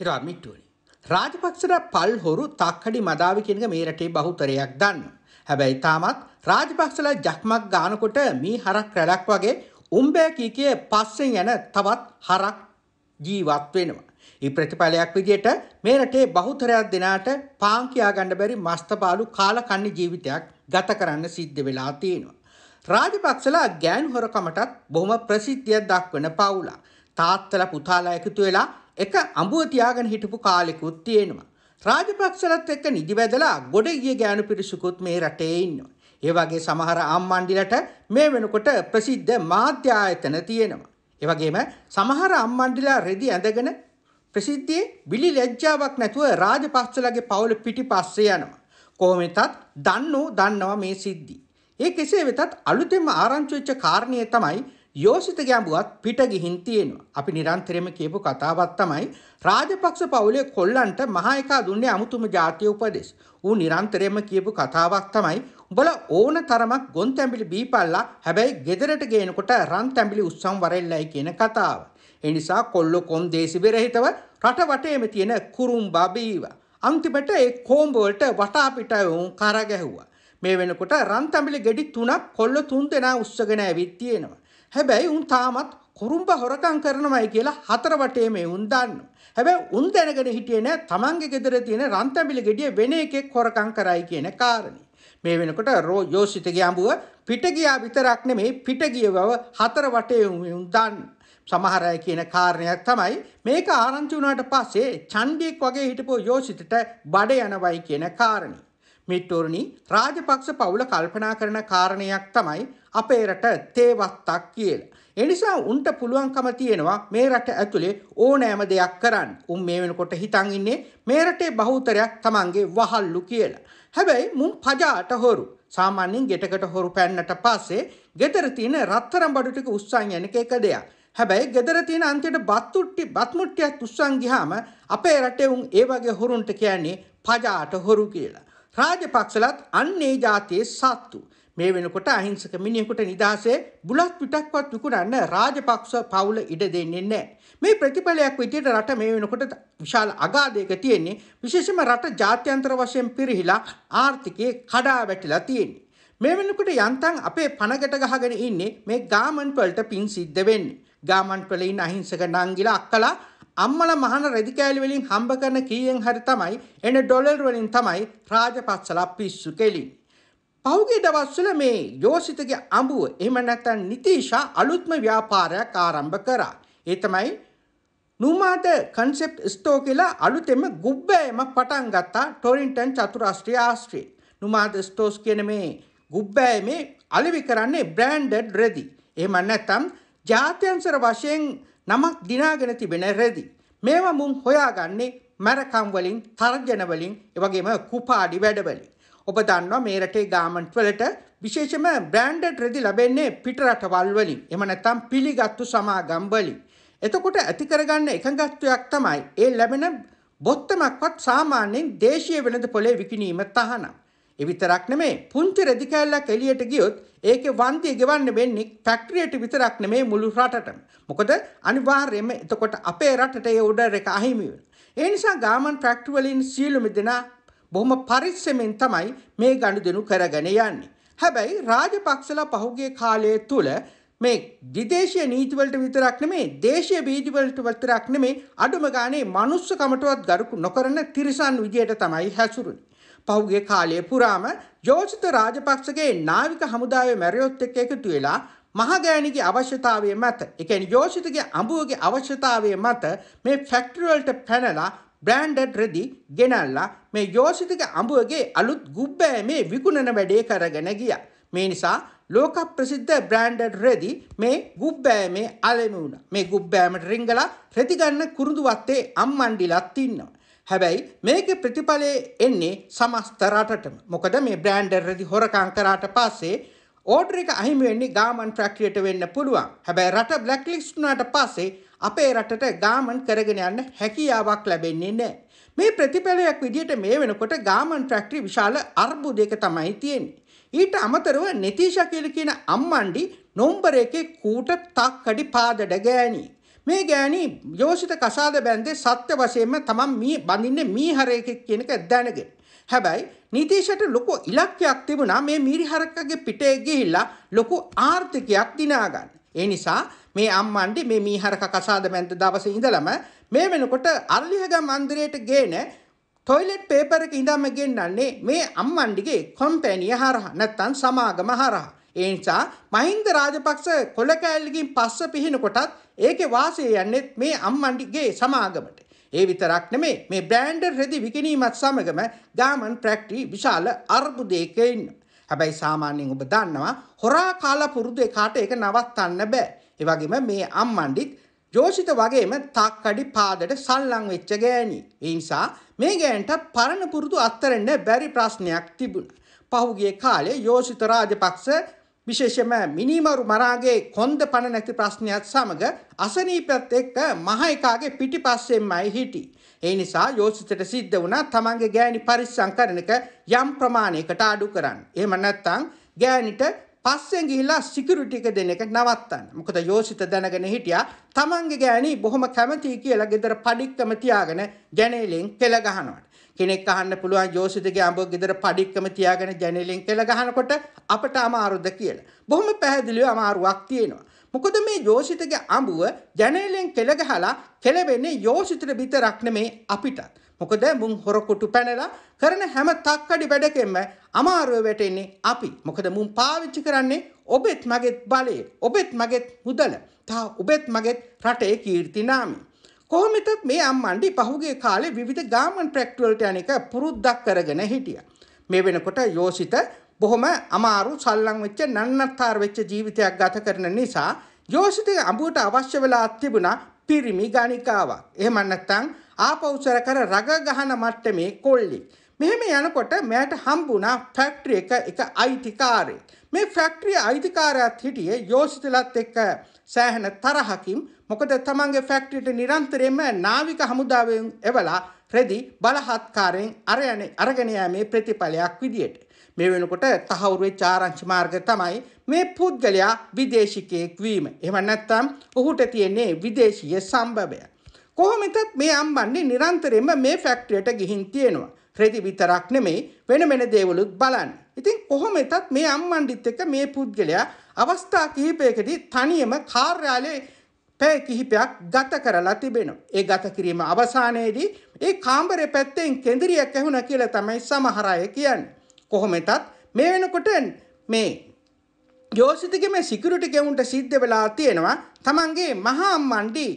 හිරාමිට්ටුවනි. රාජපක්ෂට පල් හොරු තක්කඩි මදාව කියනක මේ රටේ බහුතරයක් දන්න. හැබැයි තාමත් රාජපක්ෂල ජක්මක් ගානකොට මේ හරක් රැඩක් වගේ උම්බෑ කීකය පස්සෙන් යන තවත් හරක් ජීවත් වෙනවා. ඒ ප්‍රතිඵලයක් විදියට මේ රටේ බහුතරයක් දෙනාට පාන් කියා ගන්න බැරි මස්තපාලු කාලකන්ණි ජීවිතයක් ගත කරන්න සිද්ධ වෙලා තියෙනවා. රාජපක්ෂලා ගෑන් හොරකමටත් බොහොම ප්‍රසිද්ධියක් දක්වන පවුලා. තාත්තලා පුතාලා එකතු වෙලා එක අඹුව තියාගෙන හිටපු කාලෙකුත් තියෙනවා. රාජපක්ෂලත් එක්ක නිදි බැදලා ගොඩ ගිය ගෑනු පිරිසකුත් මේ රටේ ඉන්නවා. ඒ වගේ සමහර අම්මණ්ඩිලට මේ වෙනකොට ප්‍රසිද්ධ මාධ්‍ය ආයතන තියෙනවා. ඒ වගේම සමහර අම්මණ්ඩිලා රෙදි ඇඳගෙන ප්‍රසිද්ධියේ බිලි ලැජ්ජාවක් නැතුව රාජපක්ෂලගේ පවුල පිටිපස්සේ යනවා. කොහොමෙතත් දන්නෝ දන්නවා මේ සිද්ධි. ඒ කෙසේ වෙතත් අලුතෙන්ම ආරංචි වෙච්ච කාරණේ තමයි යෝසිත ගැඹුවත් පිට ගිහින් තියෙනවා. අපි නිරන්තරයෙන්ම කියපු කතාවක් තමයි රාජපක්ෂ පවුලේ කොල්ලන්ට මහා එකා දුන්නේ අමුතුම ජාතිය උපදෙස්. ඌ නිරන්තරයෙන්ම කියපු කතාවක් තමයි උඹලා ඕන තරමක් ගොන් තැඹිලි බීපල්ලා හැබැයි ගෙදරට ගේනකොට රන් තැඹිලි උස්සම් වරෙල්ලයි කියන කතාව. ඒ නිසා කොල්ලෝ කොන්දේසි බෙරහිතව රට වටේම තියෙන කුරුම්බා බීවා. අන්තිමට ඒ කෝම්බවලට වටා පිටවුන් කරගැහුවා. මේ වෙනකොට රන් තැඹිලි ගෙඩි තුනක් කොල්ල තුන් දෙනා උස්සගෙන ඇවිත් තියෙනවා. හැබැයි උන් තාමත් කුරුම්බ හොරකං කරනවයි කියලා හතර වටේ මේ උන් දන්න. හැබැයි උන් දැනගෙන හිටියේ නෑ තමන්ගේ ගෙදර තියෙන රන්තැඹිලි ගෙඩිය වෙන එකෙක් හොරකං කරයි කියන කාරණේ. මේ වෙනකොට රෝ යෝසිතගේ අඹුව පිට ගියා විතරක් නෙමෙයි පිට ගිය බව හතර වටේ උන් දන්න. සමහර අය කියන කාරණයක් තමයි මේක ආරංචි වුණාට පස්සේ චණ්ඩියෙක් වගේ හිටපු යෝසිතට බඩ යනවයි කියන කාරණේ. මිට්ටෝරණි රාජපක්ෂ පවුල කල්පනා කරන කාරණයක් තමයි අපේ රට තේවත්තක් කියලා. එනිසා උන්ට පුළුවන්කම තියෙනවා මේ රට ඇතුලේ ඕනෑම දෙයක් කරන්න. උන් මේ වෙනකොට හිතන් ඉන්නේ මේ රටේ බහුතරයක් Tamange වහල්ලු කියලා. හැබැයි මුන් පජාට හොරු. සාමාන්‍යයෙන් ගෙටකට හොරු පැන්නට පස්සේ ගෙදර තියෙන රත්තරන් බඩු ටික උස්සන් යන එක එක දෙයක්. හැබැයි ගෙදර තියෙන අන්තිමට බත්තුට්ටි බත්මුට්ටියක් උස්සන් ගියාම අපේ රටේ උන් ඒ වගේ හොරුන්ට කියන්නේ පජාට හොරු කියලා. රාජපක්ෂලත් අන්නේ જાතියේ සත්තු. මේ වෙනකොට අහිංසක මිනිහෙකුට නිදහසේ බුලත් පිටක්වත් විකුණන්න රාජපක්ෂ පවුල ඉඩ දෙන්නේ නැහැ. මේ ප්‍රතිඵලයක් විදිහට රට මේ වෙනකොට විශාල අගාධයක තියෙන්නේ. විශේෂයෙන්ම රට ජාත්‍යන්තර වශයෙන් පිරිහිලා ආර්ථිකයේ කඩා වැටිලා තියෙන්නේ. මේ වෙනකොට යන්තම් අපේ පණකට ගහගෙන ඉන්නේ මේ ගාමන්ට් වලට පින් සිද්ධ වෙන්නේ. ගාමන්ට් වල ඉන්න අහිංසක නංගිලා අක්කලා අම්මල මහන රෙදි කෑලි වලින් හම්බ කරන කීයෙන් හරි තමයි එන ඩොලර් වලින් තමයි රාජපක්ෂලා පිස්සු කෙලින්. පහුගිය දවස්වල මේ යෝසිතගේ අඹුව එහෙම නැත්නම් නිතීෂා අලුත්ම ව්‍යාපාරයක් ආරම්භ කරා. ඒ තමයි නුමාට concept store කියලා අලුතෙන්ම ගුබ්බෑම පටන් ගත්තා ටොරින්ටන් චතුරාස්ත්‍රීය ආස්ත්‍රේ. නුමාට stores කියන මේ ගුබ්බෑමේ අලෙවි කරන්නේ branded රෙදි. එහෙම නැත්නම් ජාත්‍යන්තර වශයෙන් නමක් දිනාගෙන තිබෙන රෙදි. මේවා මුන් හොයාගන්නේ මරකම් වලින්, තර්ජන වලින්, ඒ වගේම කුපාඩි වැඩ වලින්. ඔබ දන්නවා මේ රටේ ගාමන්ට් වලට විශේෂම බ්‍රෑන්ඩඩ් රෙදි ලැබෙන්නේ පිටරටවල් වලින්. එහෙම නැත්නම් පිළිගත්තු සමාගම් වලින්. එතකොට ඇති කරගන්න එකඟත්වයක් තමයි ඒ ලැබෙන බොත්තමක්වත් සාමාන්‍යයෙන් දේශීය වෙළඳ පොලේ විකිණීම තහනම්. ඒ විතරක් නෙමේ පුංචි රෙදි කෑල්ලක් එළියට ගියොත් ඒකේ වන්දිය ගෙවන්න වෙන්නේ ෆැක්ටරියට විතරක් නෙමේ මුළු රටටම. මොකද අනිවාර්යයෙන්ම එතකොට අපේ රටට ඒ ඕඩර් එක අහිමි වෙනවා. ඒ නිසා ගාමන් ෆැක්ටරි වලින් සියලුම දෙනා බොහොම පරිස්සමෙන් තමයි මේ ගනුදෙනු කරගෙන යන්නේ. හැබැයි රාජපක්ෂලා පහුගිය කාලය තුල මේ විදේශීය නීතිවලට විතරක් නෙමේ දේශීය බීජවලට විතරක් නෙමේ අඩුම ගානේ මනුස්සකමටවත් ගරුකු නොකරන තිරිසන් විදියට තමයි හැසුරුනේ. පහුගිය කාලය පුරාම ජෝසිත රාජපක්ෂගේ නාවික හමුදාවේ මැරියොත් එක්ක එකතු වෙලා මහගෑණිගේ අවශ්‍යතාවය මත, ඒ කියන්නේ ජෝසිතගේ අඹුවගේ අවශ්‍යතාවය මත මේ ෆැක්ටරි වලට පැනලා බ්‍රෑන්ඩඩ් රෙදි ගෙනල්ලා මේ යෝසිතක අඹුවගේ අලුත් ගුබ්බෑමේ විකුණන වැඩේ කරගෙන ගිය. මේ නිසා ලෝක ප්‍රසිද්ධ බ්‍රෑන්ඩඩ් රෙදි මේ ගුබ්බෑමේ අලෙම වුණ මේ ගුබ්බෑමට රිංගලා රෙතිගන්න කුරුදුවත්තේ අම්මණ්ඩිලත් ඉන්නවා. හැබැයි මේක ප්‍රතිඵලය එන්නේ සමස්ත රටටම මොකද මේ බ්‍රෑන්ඩර් රෙදි හොරකං කරාට පස්සේ ඕඩර් එක අහිමි වෙන්නේ ගාමන් ෆැක්ටරියට වෙන්න පුළුවන්. හැබැයි රට බ්ලැක් ලිස්ට් වුණාට පස්සේ අපේ රටට ගාමන් කරගෙන යන්න හැකියාවක් ලැබෙන්නේ නැහැ. මේ ප්‍රතිඵලයක් විදිහට මේ වෙනකොට ගාමන් ෆැක්ටරි විශාල අර්බුදයක තමයි තියෙන්නේ. ඊට අමතරව නිතීෂා කියලා කියන අම්මණ්ඩි නොම්බර එකේ කූට තක්කඩි පාදඩ ගෑණි. මේ ගෑණි යෝෂිත කසාද බැන්දේ සත්‍ය වශයෙන්ම තමන් මී බඳින්නේ මීහරයෙක් කියන එක දැනගෙන. හැබැයි නීතිශයට ලොකු ඉලක්කයක් තිබුණා මේ මීරිහරකගේ පිටේ ගිහිල්ලා ලොකු ආර්ථිකයක් දිනාගන්න. ඒ නිසා මේ අම්මන්ඩි මේ මීහරක කසාද මැන්ත දවසේ ඉඳලම මේ වෙනකොට අල්ලිහගම් මන්දිරයට ගේන ටොයිලට් පේපර් එක ඉඳන්ම ගෙන්නන්නේ මේ අම්මන්ඩිගේ කොම්පැනිය හරහා නැත්තම් සමාගම හරහා. ඒ නිසා මහින්ද රාජපක්ෂ කොලකැලකින් පස්ස පිහිනකොටත් ඒකේ වාසය යන්නේ මේ අම්මන්ඩිගේ සමාගමට. ඒ විතරක් නෙමේ මේ බ්‍රෑන්ඩර් රෙදි විකිණීමත් සමගම ගාමන් ෆැක්ටරි විශාල අර්බුදයක ඉන්න. හැබැයි සාමාන්‍යයෙන් ඔබ දන්නවා හොරා කාලා පුරුදු එකාට ඒක නවත්තන්න බෑ. ඒ වගේම මේ අම්මණ්ඩිත් ජෝෂිත වගේම තාක්කඩි පාදට සල්ලං වෙච්ච ගෑණි. ඒ නිසා මේ ගෑන්ට පරණ පුරුදු අත්තරන්න බැරි ප්‍රශ්නයක් තිබුණා. පහුගිය කාලේ යෝෂිත රාජපක්ෂ විශේෂම මිනිමරු මරාගේ කොන්ද පණ නැති ප්‍රශ්නයත් සමග අසනීපත් එක්ක මහයිකාගේ පිටිපස්සෙන්මයි හිටි. ඒ නිසා යෝසිතට සිද්ධ වුණා තමන්ගේ ගෑණි පරිස්සම් කරනක යම් ප්‍රමාණයකට අඩු කරන්න. එහෙම නැත්නම් ගෑණිට පස්සෙන් ගිහිලා සිකියුරිටි එක දෙන එක නවත්තන්න. මොකද යෝසිත දැනගෙන හිටියා තමන්ගේ ගෑණි බොහොම කැමතියි කියලා ගෙදර පඩික්කම තියාගෙන ජනේලෙන් පෙළ ගහනවා. කෙනෙක් අහන්න පුළුවන් ජෝසිතගේ අඹ ගෙදර පඩික්කම තියාගෙන ජනෙලෙන් කෙල ගහනකොට අපට අමාරුද කියලා. බොහොම පැහැදිලිව අමාරුවක් තියෙනවා. මොකද මේ ජෝසිතගේ අඹුව ජනේලෙන් කෙල ගහලා කෙලවෙන්නේ යෝසිතට විතරක් නෙමේ අපිටත්. මොකද මුන් හොරකුටු පැනලා කරන හැම තක්කඩි වැඩකෙම අමාරුව වැටෙන්නේ අපි. මොකද මුන් පාවිච්චි කරන්නේ ඔබෙත් මගෙත් බලය, ඔබෙත් මගෙත් මුදල, තා ඔබෙත් මගෙත් රටේ කීර්තිනාමි. කොහොමෙතත් මේ අම්මන්ඩි පහුගේ කාලේ විවිධ ගාමන් ප්‍රෙක්ටවල්ට යන එක පුරුද්දක් කරගෙන හිටිය. මේ වෙනකොට යෝසිත බොහොම අමාරු සල්ලං වෙච්ච නන්නත්තාර වෙච්ච ජීවිතයක් ගත කරන නිසා යෝසිත අඹුවට අවශ්‍ය වෙලා තිබුණා පිරිමි ගණිකාවක්. එහෙම නැත්නම් ආපෞසර කර රග ගහන මට්ටමේ කොල්ලෙක්. මෙහෙම යනකොට මෙයාට හම්බුණා ෆැක්ටරි එක එක අයිතිකාරයෙක්. මේ ෆැක්ටරිය අයිතිකාරයත් හිටියේ යෝසිතලත් එක්ක සෑහෙන තරහකින්. මොකද තමන්ගේ ෆැක්ටරියට නිරන්තරයෙන්ම නාවික හමුදාවෙන් එවලා රෙදි බලහත්කාරයෙන් අරයන අරගෙන යෑමේ ප්‍රතිඵලයක් විදියට. මේ වෙනකොට තහවුරුවේ චාරංචි මාර්ගය තමයි මේ පුද්ගලයා විදේශිකයෙක් වීම. එහෙම නැත්නම් ඔහුට තියෙන්නේ විදේශීය සම්බවය. කොහොමද මේ අම්බන්නේ නිරන්තරයෙන්ම මේ ෆැක්ටරියට ගිහින් තියෙනවා. ත්‍රෙදි විතරක් නෙමේ වෙන වෙන දේවලුත් බලන්න. ඉතින් කොහොම එතත් මේ අම්මණ්ඩිත් එක්ක මේ පුද්ගලයා අවස්ථා කිහිපයකදී තනියම කාර්යාලයේ පැය කිහිපයක් ගත කරලා තිබෙනවා. ඒ ගත කිරීම අවසානයේදී ඒ කාමරේ පැත්තෙන් කෙඳිරියක් ඇහුණා කියලා තමයි සමහර අය කියන්නේ. කොහොමෙතත් මේ වෙනකොට මේ යෝසිතගේ මේ සිකියුරිටි ගෙවුන්ට සිද්ධ වෙලා තියෙනවා. තමන්ගේ මහා අම්මණ්ඩි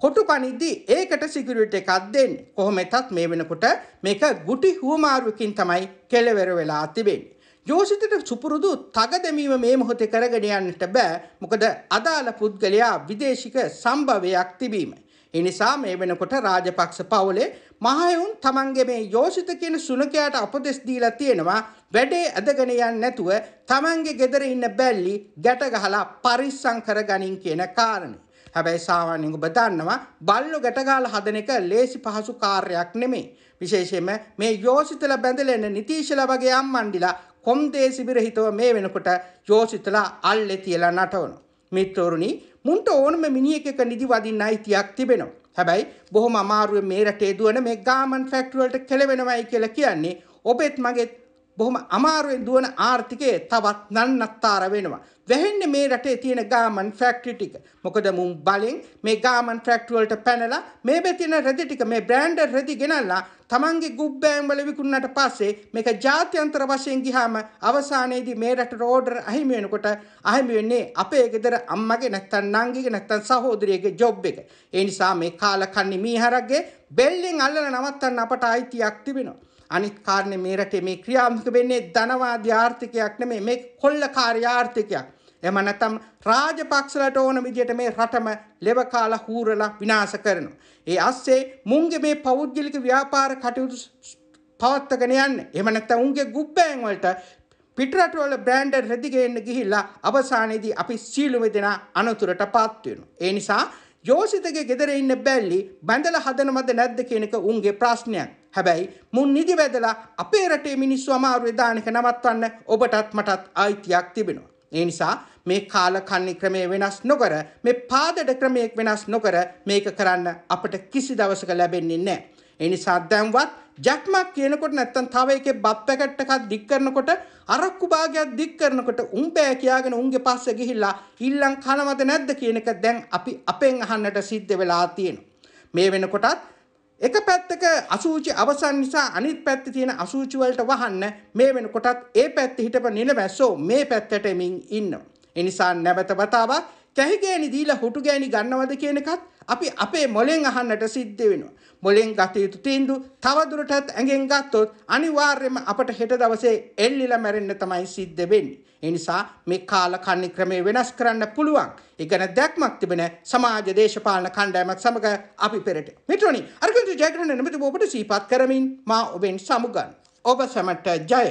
කොටු කනිද්දි ඒකට සිකියුරිටි එකක් දෙන්නේ. කොහොමෙතත් මේ වෙනකොට මේක ගුටි හුවමාරුවකින් තමයි කෙලවර වෙලා තිබෙන්නේ. ජෝසිතට සුපුරුදු තග දැමීම මේ මොහොතේ කරගෙන යන්නට බෑ මොකද අදාළ පුද්ගලයා විදේශික සම්භවයක් තිබීම. එනිසා මේ වෙනකොට රාජපක්ෂ පවුලේ මහයුන් තමන්ගේ මේ යෝසිත කියන සුනකයාට අපදෙස් දීලා තියෙනවා වැඩේ ඇදගෙන යන්න නැතුව තමන්ගේ ගෙදර ඉන්න බැල්ලි ගැට ගහලා පරිස්සම් කරගනින් කියන කාරණේ. හැබැයි සාමාන්‍යයෙන් ඔබ දන්නවා බල්ලෝ ගැටගාලා හදන එක ලේසි පහසු කාර්යයක් නෙමෙයි. විශේෂයෙන්ම මේ යෝසිතල බැඳලෙන නිතීශලා වගේ අම්මන්ඩිලා කොම්දේසි විරහිතව මේ වෙනකොට යෝසිතලා අල්ලේ තියලා නටවනවා. මිත්‍රෝරුනි මුන්ට ඕනම මිනිහෙක් එක නිදි වදින්න අයිතියක් තිබෙනවා. හැබැයි බොහොම අමාරුවේ මේ රටේ දුවන මේ ගාමන් ෆැක්ටරි වලට කෙලවෙනවයි කියලා කියන්නේ ඔබෙත් මගෙත් බොහොම අමාරුවෙන් දුවන ආර්ථිකයේ තවත් නන්නත්තර වෙනවා. වැහෙන්නේ මේ රටේ තියෙන ගාමන් ෆැක්ටරි ටික. මොකද මුම් බලෙන් මේ ගාමන් ෆැක්ටරි වලට පැනලා මේ බෙතින රෙදි ටික මේ බ්‍රෑන්ඩඩ් රෙදි ගෙනල්ලා තමන්ගේ ගුබ්බෑම් වල විකුණනට පස්සේ මේක ජාත්‍යන්තර වශයෙන් ගිහාම අවසානයේදී මේ රටට ඕඩර් අහිමි වෙනකොට අහිමි වෙන්නේ අපේ ගෙදර අම්මගේ නැත්තම් නංගිගේ නැත්තම් සහෝදරියගේ ජොබ් එක. ඒ නිසා මේ කාලකන්ණි මීහරක්ගේ බෙල්ලෙන් අල්ලලා නවත්තන්න අපට අයිතියක් තිබෙනවා. අනිත් කාරණේ මේ රටේ මේ ක්‍රියාත්මක වෙන්නේ ධනවාදී ආර්ථිකයක් නෙමෙයි මේ කොල්ලකාරී ආර්ථිකයක්. එහෙම නැත්නම් රාජපක්ෂලට ඕන විදිහට මේ රටම ලෙව කාලා හූරලා විනාශ කරනවා. ඒ ASCII මුන්ගේ මේ පෞද්ගලික ව්‍යාපාර කටයුතු පවත්වාගෙන යන්නේ. එහෙම නැත්නම් උන්ගේ ගුප්පෑන් වලට පිටරට වල බ්‍රෑන්ඩඩ් රෙදිගේන්න ගිහිල්ලා අවසානයේදී අපි සීලුම දෙනා අනතුරටපත් වෙනවා. ඒ නිසා යෝසිතගේ ගෙදර ඉන්න බැල්ලි බඳලා හදනවද නැද්ද කියන එක උන්ගේ ප්‍රශ්නයක්. හැබැයි මුන් නිදි වැදලා අපේ රටේ මිනිස්සු අමාරුවේ දාන එක නවත්වන්න ඔබටත් මටත් අයිතියක් තිබෙනවා. ඒ නිසා මේ කාල කන්නේ ක්‍රමය වෙනස් නොකර මේ පාදඩ ක්‍රමයක් වෙනස් නොකර මේක කරන්න අපට කිසි දවසක ලැබෙන්නේ නැහැ. ඒ නිසා දැන්වත් ජැක්මක් කියනකොට නැත්තම් තව එකේ බත් පැකට් එකක් දික් කරනකොට අරක්කු භාගයක් දික් කරනකොට උන් බෑ කියාගෙන උන්ගේ පස්සේ ගිහිල්ලා ඊල්ලන් කනවද නැද්ද කියන එක දැන් අපි අපෙන් අහන්නට සිද්ධ වෙලා තියෙනවා. මේ වෙනකොටත් එක පැත්තක අසූචි අවසන් නිසා අනිත් පැත්තේ තියෙන අසූචි වලට වහන්න මේ වෙනකොටත් ඒ පැත්තේ හිටපු නිලමැස්සෝ මේ පැත්තට එමින් ඉන්නවා. ඒ නිසා නැවත වතාවක් කැහි ගෑණි දීලා හුටු ගෑණි ගන්නවද කියන එකත් අපි අපේ මොලෙන් අහන්නට සිද්ධ වෙනවා. මොලෙන් ගත යුතු තීන්දුව තවදුරටත් ඇඟෙන් ගත්තොත් අනිවාර්යයෙන්ම අපට හෙට දවසේ එල්ලිලා මැරෙන්න තමයි සිද්ධ වෙන්නේ. ඒ නිසා මේ කාල කන්නේ ක්‍රමේ වෙනස් කරන්න පුළුවන්. ඉගෙන දැක්මක් තිබෙන සමාජ දේශපාලන කණ්ඩායමක් සමග අපි පෙරට. මිත්‍රනි, අර්ගන්තු ජයග්‍රහණ නිමිති ඔබට සීපත් කරමින් මා ඔබෙන් සමුගන්. ඔබ සැමට ජය.